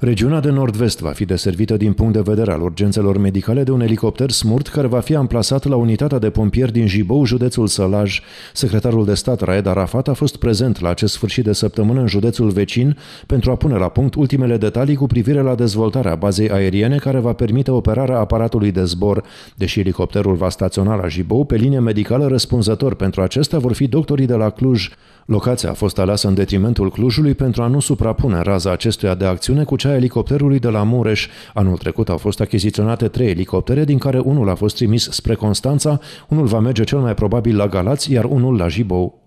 Regiunea de nord-vest va fi deservită din punct de vedere al urgențelor medicale de un elicopter smurt care va fi amplasat la unitatea de pompieri din Jibou, județul Sălaj. Secretarul de stat Raed Arafat a fost prezent la acest sfârșit de săptămână în județul vecin pentru a pune la punct ultimele detalii cu privire la dezvoltarea bazei aeriene care va permite operarea aparatului de zbor. Deși elicopterul va staționa la Jibou, pe linie medicală răspunzător pentru acesta vor fi doctorii de la Cluj. Locația a fost aleasă în detrimentul Clujului pentru a nu suprapune raza acestuia de acțiune cu cea cea a elicopterului de la Mureș. Anul trecut au fost achiziționate trei elicoptere, din care unul a fost trimis spre Constanța, unul va merge cel mai probabil la Galați, iar unul la Jibou.